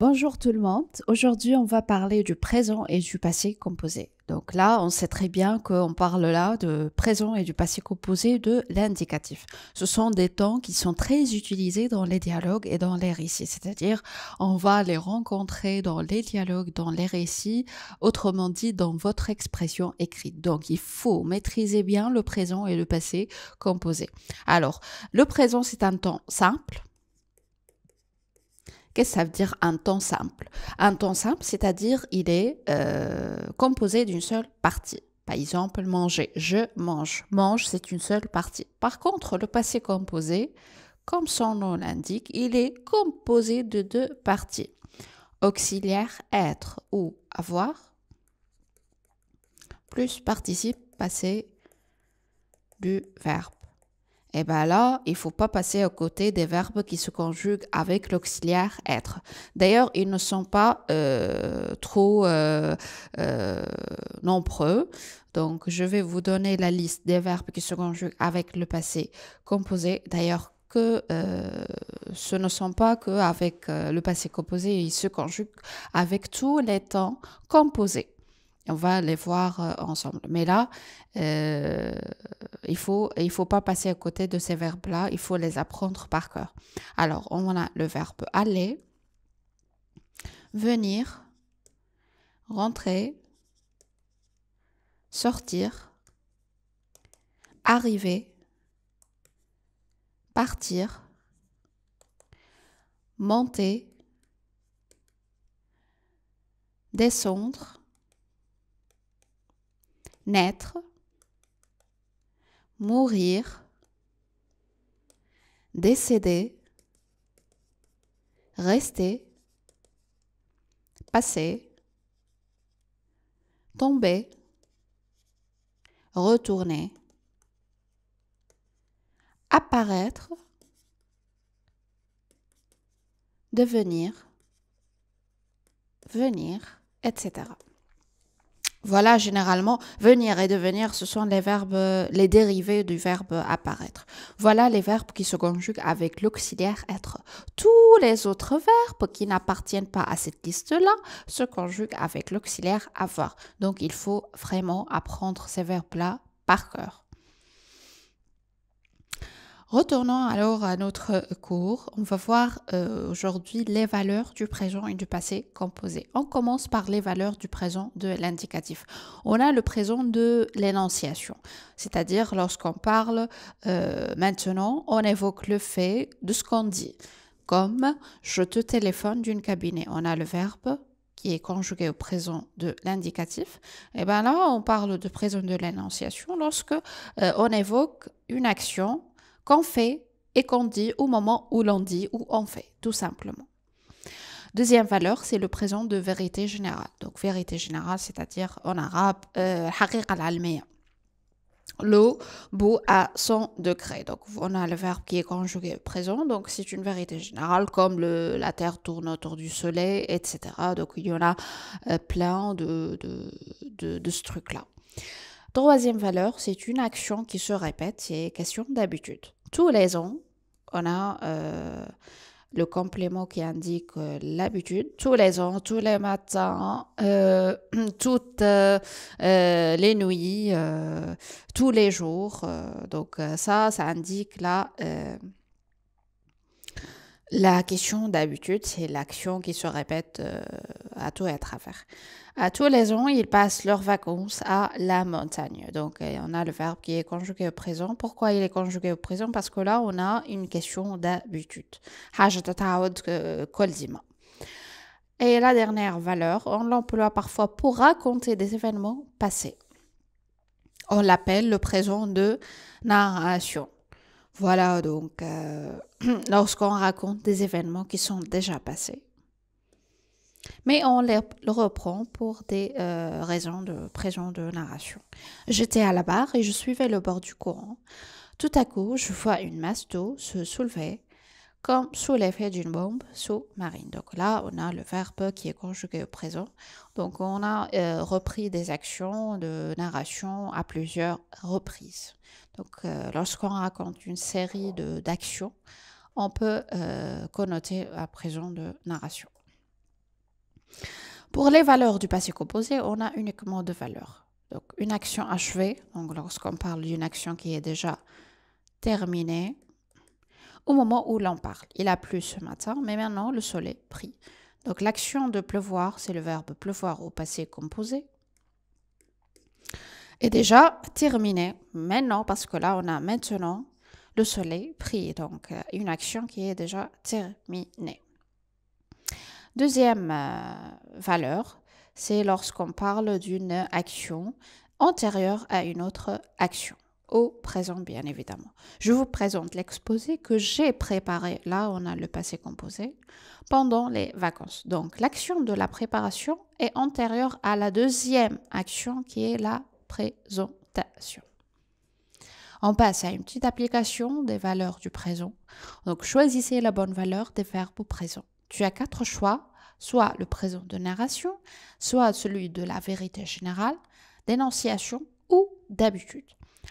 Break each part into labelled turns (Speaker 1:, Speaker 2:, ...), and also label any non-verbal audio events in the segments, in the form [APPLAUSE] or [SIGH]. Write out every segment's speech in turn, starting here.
Speaker 1: Bonjour tout le monde. Aujourd'hui, on va parler du présent et du passé composé. Donc là, on sait très bien qu'on parle là de présent et du passé composé de l'indicatif. Ce sont des temps qui sont très utilisés dans les dialogues et dans les récits. C'est-à-dire, on va les rencontrer dans les dialogues, dans les récits, autrement dit, dans votre expression écrite. Donc, il faut maîtriser bien le présent et le passé composé. Alors, le présent, c'est un temps simple Qu'est-ce que ça veut dire un ton simple Un ton simple, c'est-à-dire il est euh, composé d'une seule partie. Par exemple, manger, je mange. Mange, c'est une seule partie. Par contre, le passé composé, comme son nom l'indique, il est composé de deux parties. Auxiliaire, être ou avoir, plus participe passé du verbe eh bien là, il faut pas passer à côté des verbes qui se conjuguent avec l'auxiliaire être. D'ailleurs, ils ne sont pas euh, trop euh, euh, nombreux. Donc, je vais vous donner la liste des verbes qui se conjuguent avec le passé composé. D'ailleurs, que ce ne sont pas qu'avec le passé composé, ils se conjuguent avec tous les temps composés on va les voir euh, ensemble. Mais là, euh, il faut il faut pas passer à côté de ces verbes-là, il faut les apprendre par cœur. Alors, on a le verbe aller, venir, rentrer, sortir, arriver, partir, monter, descendre, naître, mourir, décéder, rester, passer, tomber, retourner, apparaître, devenir, venir, etc. Voilà, généralement, venir et devenir, ce sont les verbes, les dérivés du verbe apparaître. Voilà les verbes qui se conjuguent avec l'auxiliaire être. Tous les autres verbes qui n'appartiennent pas à cette liste-là se conjuguent avec l'auxiliaire avoir. Donc, il faut vraiment apprendre ces verbes-là par cœur. Retournons alors à notre cours. On va voir euh, aujourd'hui les valeurs du présent et du passé composé. On commence par les valeurs du présent de l'indicatif. On a le présent de l'énonciation, c'est-à-dire lorsqu'on parle euh, maintenant, on évoque le fait de ce qu'on dit, comme je te téléphone d'une cabinet. On a le verbe qui est conjugué au présent de l'indicatif, et bien là, on parle de présent de l'énonciation lorsque euh, on évoque une action qu'on fait et qu'on dit au moment où l'on dit ou on fait, tout simplement. Deuxième valeur, c'est le présent de vérité générale. Donc vérité générale, c'est-à-dire en arabe, euh, harir al L'eau bout à 100 degrés. Donc on a le verbe qui est conjugué présent, donc c'est une vérité générale comme la Terre tourne autour du Soleil, etc. Donc il y en a euh, plein de, de ce truc-là. Troisième valeur, c'est une action qui se répète, c'est question d'habitude tous les ans, on a euh, le complément qui indique euh, l'habitude. Tous les ans, tous les matins, euh, [CLEARS THROAT] toutes les nuits, tous les jours. donc ça, ça indique la la question d'habitude, c'est l'action qui se répète euh, à tout et à travers. À tous les ans, ils passent leurs vacances à la montagne. Donc, euh, on a le verbe qui est conjugué au présent. Pourquoi il est conjugué au présent Parce que là, on a une question d'habitude. [LAUGHS] Et la dernière valeur, on l'emploie parfois pour raconter des événements passés. On l'appelle le présent de narration. Voilà, donc euh, [CLEARS THROAT] lorsqu'on raconte des événements qui sont déjà passés. Mais on les, reprend pour des euh, raisons de présent de narration. J'étais à la barre et je suivais le bord du courant. Tout à coup, je vois une masse d'eau se soulever comme sous l'effet d'une bombe sous-marine. Donc là, on a le verbe qui est conjugué au présent. Donc on a euh, repris des actions de narration à plusieurs reprises. Donc euh, lorsqu'on raconte une série d'actions, on peut euh, connoter à présent de narration. Pour les valeurs du passé composé, on a uniquement deux valeurs. Donc une action achevée, donc lorsqu'on parle d'une action qui est déjà terminée, au moment où l'on parle. Il a plu ce matin, mais maintenant le soleil pris Donc l'action de pleuvoir, c'est le verbe pleuvoir au passé composé. est déjà terminé maintenant, parce que là on a maintenant le soleil pris. Donc euh, une action qui est déjà terminée. Deuxième euh, valeur, c'est lorsqu'on parle d'une action antérieure à une autre action au présent, bien évidemment. Je vous présente l'exposé que j'ai préparé, là on a le passé composé, pendant les vacances. Donc l'action de la préparation est antérieure à la deuxième action qui est la présentation. On passe à une petite application des valeurs du présent. Donc choisissez la bonne valeur des verbes au présent. Tu as quatre choix, soit le présent de narration, soit celui de la vérité générale, d'énonciation ou d'habitude.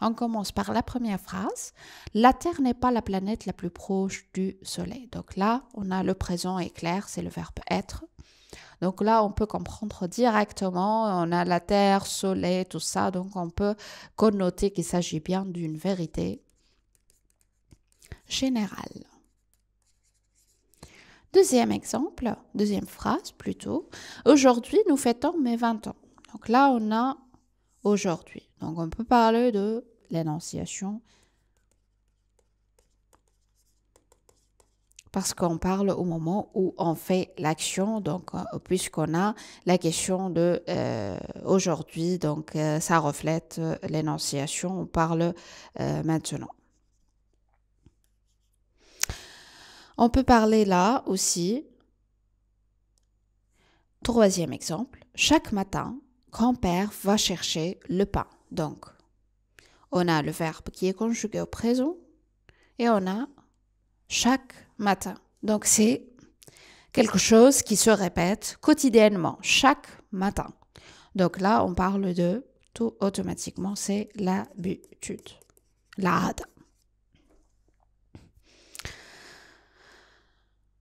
Speaker 1: On commence par la première phrase. La Terre n'est pas la planète la plus proche du Soleil. Donc là, on a le présent éclair, c'est le verbe être. Donc là, on peut comprendre directement, on a la Terre, Soleil, tout ça, donc on peut connoter qu'il s'agit bien d'une vérité générale. Deuxième exemple, deuxième phrase plutôt. Aujourd'hui, nous fêtons mes 20 ans. Donc là, on a aujourd'hui. Donc on peut parler de l'énonciation parce qu'on parle au moment où on fait l'action, donc euh, puisqu'on a la question de euh, aujourd'hui, donc euh, ça reflète l'énonciation, on parle maintenant. On peut parler là aussi. Troisième exemple, chaque matin, grand-père va chercher le pain. Donc, on a le verbe qui est conjugué au présent et on a chaque matin. Donc, c'est quelque chose qui se répète quotidiennement, chaque matin. Donc là, on parle de tout automatiquement, c'est l'habitude, la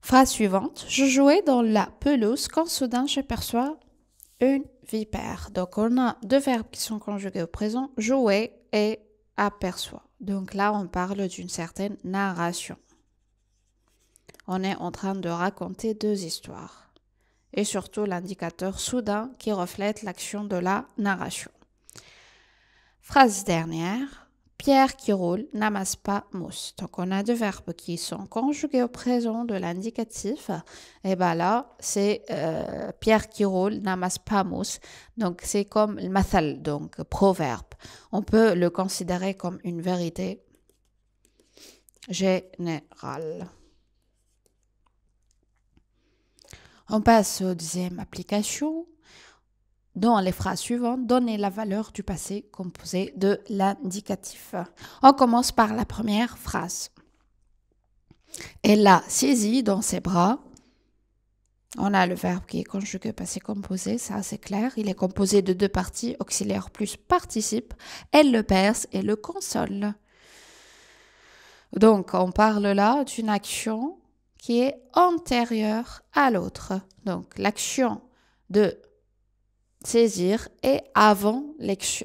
Speaker 1: Phrase suivante. Je jouais dans la pelouse quand soudain j'aperçois une vipère. Donc on a deux verbes qui sont conjugués au présent, jouer et aperçoit. Donc là, on parle d'une certaine narration. On est en train de raconter deux histoires. Et surtout l'indicateur soudain qui reflète l'action de la narration. Phrase dernière. Pierre qui roule n'amasse pas mousse. Donc on a deux verbes qui sont conjugués au présent de l'indicatif. Et bien là, c'est euh, Pierre qui roule n'amasse pas mousse. Donc c'est comme le mathal, donc proverbe. On peut le considérer comme une vérité générale. On passe aux deuxième application. Dans les phrases suivantes, donnez la valeur du passé composé de l'indicatif. On commence par la première phrase. Elle l'a saisi dans ses bras. On a le verbe qui est conjugué passé composé, ça c'est clair. Il est composé de deux parties, auxiliaire plus participe. Elle le perce et le console. Donc on parle là d'une action qui est antérieure à l'autre. Donc l'action de saisir et avant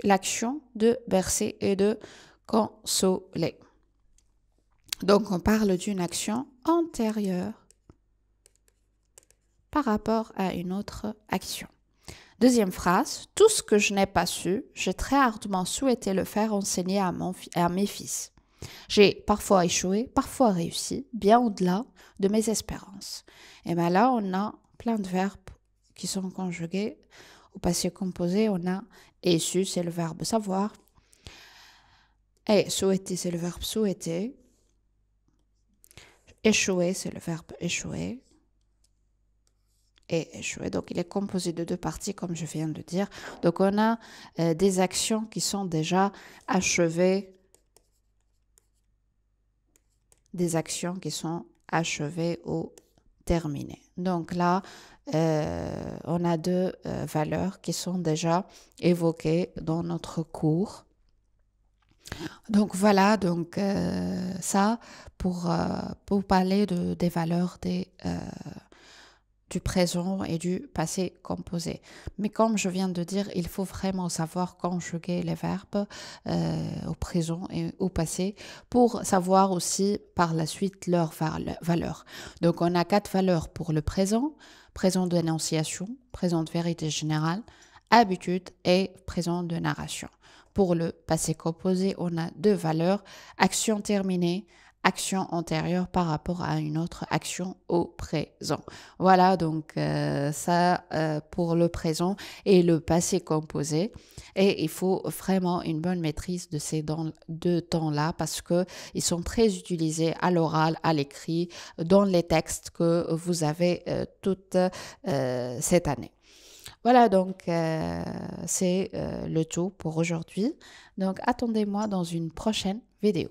Speaker 1: l'action de bercer et de consoler. Donc on parle d'une action antérieure par rapport à une autre action. Deuxième phrase, tout ce que je n'ai pas su, j'ai très ardemment souhaité le faire enseigner à, mon, à mes fils. J'ai parfois échoué, parfois réussi, bien au-delà de mes espérances. Et bien là, on a plein de verbes qui sont conjugués au passé composé, on a Essu, c'est le verbe savoir. Et souhaiter, c'est le verbe souhaiter. Échouer, c'est le verbe échouer. Et échouer. Donc, il est composé de deux parties, comme je viens de dire. Donc, on a euh, des actions qui sont déjà achevées. Des actions qui sont achevées ou terminées. Donc là, euh, on a deux euh, valeurs qui sont déjà évoquées dans notre cours. Donc voilà, donc euh, ça pour, pour parler des valeurs des, du présent et du passé composé. Mais comme je viens de dire, il faut vraiment savoir conjuguer les verbes au présent et au passé pour savoir aussi par la suite leurs valeurs Donc on a quatre valeurs pour le présent, présent d'énonciation, présent de vérité générale, habitude et présent de narration. Pour le passé composé, on a deux valeurs, action terminée, action antérieure par rapport à une autre action au présent. Voilà donc euh, ça euh, pour le présent et le passé composé. Et il faut vraiment une bonne maîtrise de ces deux temps-là parce que ils sont très utilisés à l'oral, à l'écrit, dans les textes que vous avez euh, toute cette année. Voilà, donc c'est le tout pour aujourd'hui. Donc attendez-moi dans une prochaine vidéo.